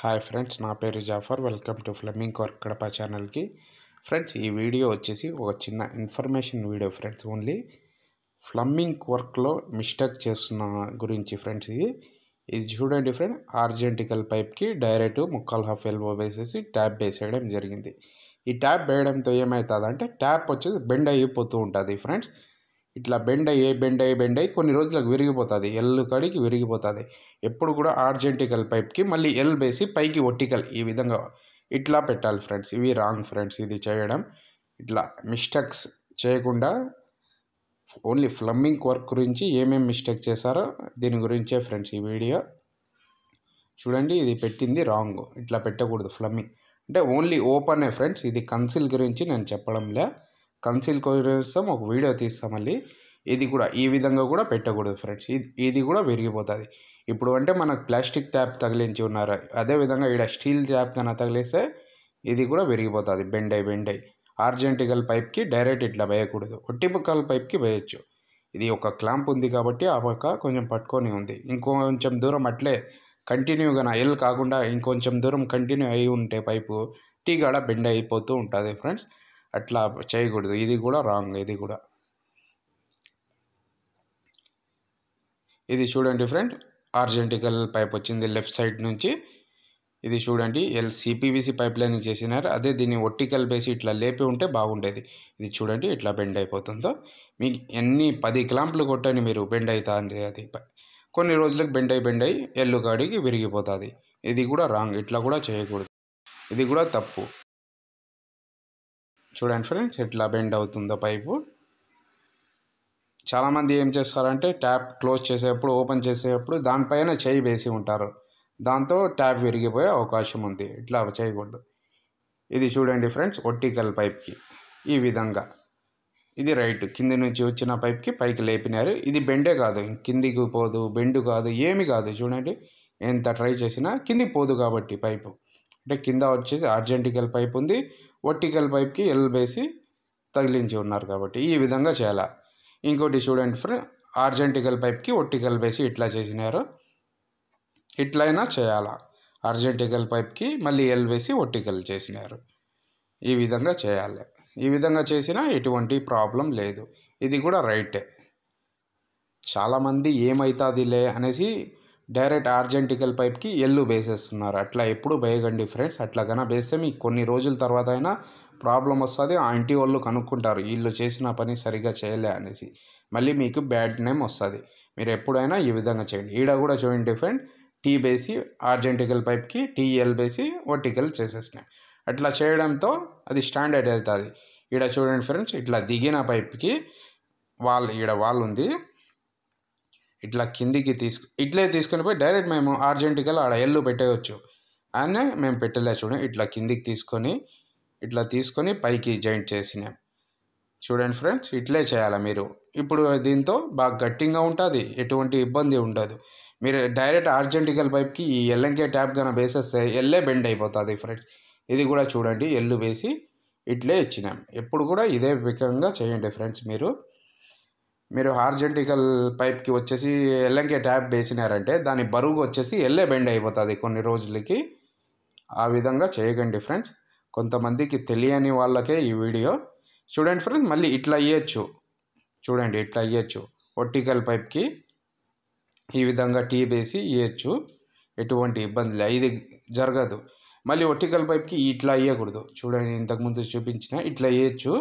hi friends నా పేరు Jafar welcome to plumbing Kadapa ఛానల్కి ఫ్రెండ్స్ ఈ వీడియో వచ్చేసి ఒక చిన్న information video friends only plumbing వర్క్లో మిస్టేక్ చేస్తున్న గురించి ఫ్రెండ్స్ ఇది ఇది చూడండి ఫ్రెండ్ ఆర్జెంటికల్ పైప్కి డైరెక్ట్ ముక్కాల్ హాఫ్ ఎల్బో వేసేసి ట్యాప్ వేసేయడం జరిగింది ఈ ట్యాప్ వేయడంతో ఏమవుతుందంటే ట్యాప్ వచ్చేసి బెండ్ అయిపోతూ ఉంటుంది ఫ్రెండ్స్ ఇట్లా బెండ్ అయ్యే బెండ్ అయ్యి బెండ్ అయ్యి కొన్ని రోజులకు విరిగిపోతుంది ఎల్లు కాడికి విరిగిపోతుంది ఎప్పుడు కూడా ఆర్జెంటికల్ పైప్కి మళ్ళీ ఎల్ వేసి పైకి ఒట్టికల్ ఈ విధంగా ఇట్లా పెట్టాలి ఫ్రెండ్స్ ఇవి రాంగ్ ఫ్రెండ్స్ ఇది చేయడం ఇట్లా మిస్టేక్స్ చేయకుండా ఓన్లీ ఫ్లమ్మింగ్ వర్క్ గురించి ఏమేమి మిస్టేక్ చేశారో దీని గురించే ఫ్రెండ్స్ ఈ వీడియో చూడండి ఇది పెట్టింది రాంగ్ ఇట్లా పెట్టకూడదు ఫ్లమ్మింగ్ అంటే ఓన్లీ ఓపెనే ఫ్రెండ్స్ ఇది కన్సిల్ గురించి నేను చెప్పడంలే కన్సీల్ చేస్తాం ఒక వీడియో తీస్తాం మళ్ళీ ఇది కూడా ఈ విధంగా కూడా పెట్టకూడదు ఫ్రెండ్స్ ఇది ఇది కూడా విరిగిపోతుంది ఇప్పుడు అంటే మనకు ప్లాస్టిక్ ట్యాప్ తగిలించి ఉన్నారు అదేవిధంగా ఇక్కడ స్టీల్ ట్యాప్ కన్నా తగిలిస్తే ఇది కూడా విరిగిపోతుంది బెండై బెండై ఆర్జెంటికల్ పైప్కి డైరెక్ట్ ఇట్లా వేయకూడదు ఒట్టి ముక్కల పైప్కి వేయచ్చు ఇది ఒక క్లాంప్ ఉంది కాబట్టి ఆ పక్క కొంచెం పట్టుకొని ఉంది ఇంకొంచెం దూరం అట్లే కంటిన్యూగా నా ఎల్ కాకుండా ఇంకొంచెం దూరం కంటిన్యూ అయి ఉంటే పైపు టీ కాడ బెండ్ అయిపోతూ ఉంటుంది ఫ్రెండ్స్ అట్లా చేయకూడదు ఇది కూడా రాంగ్ ఇది కూడా ఇది చూడండి ఫ్రెండ్ ఆర్జెంటికల్ పైప్ వచ్చింది లెఫ్ట్ సైడ్ నుంచి ఇది చూడండి ఎల్ సిపివిసి పైప్ లైనింగ్ చేసినారు అదే దీన్ని ఒట్టికల్ వేసి ఇట్లా లేపి ఉంటే బాగుండేది ఇది చూడండి ఇట్లా బెండ్ అయిపోతుందో మీకు ఎన్ని పది క్లాంపులు కొట్టని మీరు బెండ్ అవుతుంది అది కొన్ని రోజులకు బెండ్ అయి బెండ్ అయి ఎల్లు కాడికి విరిగిపోతుంది ఇది కూడా రాంగ్ ఇట్లా కూడా చేయకూడదు ఇది కూడా తప్పు చూడండి ఫ్రెండ్స్ ఎట్లా బెండ్ అవుతుందో పైపు చాలామంది ఏం చేస్తారంటే ట్యాప్ క్లోజ్ చేసేటప్పుడు ఓపెన్ చేసేటప్పుడు దానిపైన చేయి వేసి ఉంటారు దాంతో ట్యాప్ విరిగిపోయే అవకాశం ఉంది ఇట్లా చేయకూడదు ఇది చూడండి ఫ్రెండ్స్ ఒట్టికల్ పైప్కి ఈ విధంగా ఇది రైట్ కింది నుంచి వచ్చిన పైప్కి పైకి లేపినారు ఇది బెండే కాదు కిందికి పోదు బెండు కాదు ఏమి కాదు చూడండి ఎంత ట్రై చేసినా కిందికి పోదు కాబట్టి పైపు అంటే కింద వచ్చేసి అర్జెంటికల్ పైప్ ఉంది వర్టికల్ పైప్కి ఎల్ బేసి తగిలించి ఉన్నారు కాబట్టి ఈ విధంగా చేయాలి ఇంకోటి చూడండి ఫ్రెండ్ ఆర్జెంటికల్ పైప్కి ఒట్టికల్ బేసి ఇట్లా చేసినారు ఇట్లయినా చేయాలా అర్జెంటికల్ పైప్కి మళ్ళీ ఎల్ వేసి ఒట్టికల్ చేసినారు ఈ విధంగా చేయాలి ఈ విధంగా చేసినా ఎటువంటి ప్రాబ్లం లేదు ఇది కూడా రైటే చాలామంది ఏమవుతుందిలే అనేసి డైరెక్ట్ ఆర్జెంటికల్ పైప్కి ఎల్లు వేసేస్తున్నారు అట్లా ఎప్పుడు భయగండి ఫ్రెండ్స్ అట్లా కన్నా వేస్తే మీకు కొన్ని రోజుల తర్వాత అయినా ప్రాబ్లం వస్తుంది ఆ ఇంటి వాళ్ళు కనుక్కుంటారు వీళ్ళు చేసిన పని సరిగ్గా చేయలే అనేసి మళ్ళీ మీకు బ్యాడ్ నేమ్ వస్తుంది మీరు ఎప్పుడైనా ఈ విధంగా చేయండి ఈడ కూడా చూడండి ఫ్రెండ్ టీ బేసి ఆర్జెంటికల్ పైప్కి టీ ఎల్ బేసి వర్టికల్ చేసేసినాయి అట్లా చేయడంతో అది స్టాండర్డ్ అవుతుంది ఈడ చూడండి ఫ్రెండ్స్ ఇట్లా దిగిన పైప్కి వాల్ ఈడ వాళ్ళు ఉంది ఇట్లా కిందికి తీసుకు ఇట్లే తీసుకుని పోయి డైరెక్ట్ మేము ఆర్జెంటికల్ ఆడ ఎల్లు పెట్టేయచ్చు అని మేము పెట్టలే చూడండి ఇట్లా కిందికి తీసుకొని ఇట్లా తీసుకొని పైకి జాయింట్ చేసినాం చూడండి ఫ్రెండ్స్ ఇట్లే చేయాలి మీరు ఇప్పుడు దీంతో బాగా గట్టిగా ఉంటుంది ఎటువంటి ఇబ్బంది ఉండదు మీరు డైరెక్ట్ ఆర్జెంటికల్ పైప్కి ఈ ఎల్ఎంకే ట్యాప్ కన్నా వేసేస్తే ఎల్లే బెండ్ అయిపోతుంది ఫ్రెండ్స్ ఇది కూడా చూడండి ఎల్లు వేసి ఇట్లే ఇచ్చినాం ఎప్పుడు కూడా ఇదే విధంగా చేయండి ఫ్రెండ్స్ మీరు మీరు హార్జెంటికల్ పైప్కి వచ్చేసి ఎల్ఎంకే ట్యాప్ వేసినారంటే దాని బరువు వచ్చేసి ఎల్లే బెండ్ అయిపోతుంది కొన్ని రోజులకి ఆ విధంగా చేయకండి ఫ్రెండ్స్ కొంతమందికి తెలియని వాళ్ళకే ఈ వీడియో చూడండి ఫ్రెండ్స్ మళ్ళీ ఇట్లా అయ్యొచ్చు చూడండి ఇట్లా అయ్యొచ్చు ఒట్టికల్ పైప్కి ఈ విధంగా టీ వేసి ఇయ్యచ్చు ఎటువంటి ఇబ్బంది లేదు ఇది జరగదు మళ్ళీ ఒట్టికల్ పైప్కి ఇట్లా అయ్యకూడదు చూడండి ఇంతకుముందు చూపించిన ఇట్లా వేయచ్చు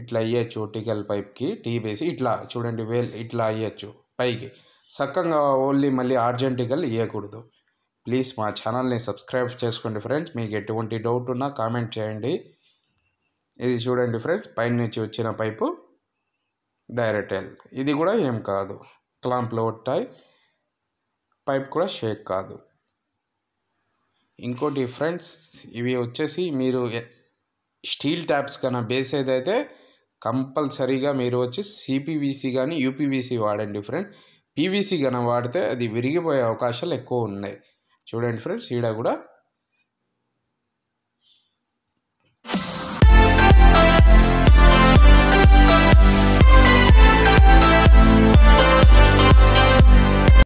ఇట్లా ఇవ్వచ్చు టికెల్ పైప్కి టీ వేసి ఇట్లా చూడండి వేల్ ఇట్లా ఇవ్వచ్చు పైకి సక్కంగా ఓన్లీ మళ్ళీ ఆర్జెంటికల్ ఇవ్వకూడదు ప్లీజ్ మా ఛానల్ని సబ్స్క్రైబ్ చేసుకోండి ఫ్రెండ్స్ మీకు ఎటువంటి డౌట్ ఉన్నా కామెంట్ చేయండి ఇది చూడండి ఫ్రెండ్స్ పైన నుంచి వచ్చిన పైపు డైరెక్ట్ ఎల్ ఇది కూడా ఏం కాదు క్లాంప్లో ఉంటాయి పైప్ కూడా షేక్ కాదు ఇంకోటి ఫ్రెండ్స్ ఇవి వచ్చేసి మీరు స్టీల్ ట్యాప్స్ కన్నా బేస్ ఏదైతే కంపల్సరీగా మీరు వచ్చి సిపివిసి కానీ యూపీవీసీ వాడండి ఫ్రెండ్ పీవీసీ కన్నా వాడితే అది విరిగిపోయే అవకాశాలు ఎక్కువ ఉన్నాయి చూడండి ఫ్రెండ్స్ ఈడ కూడా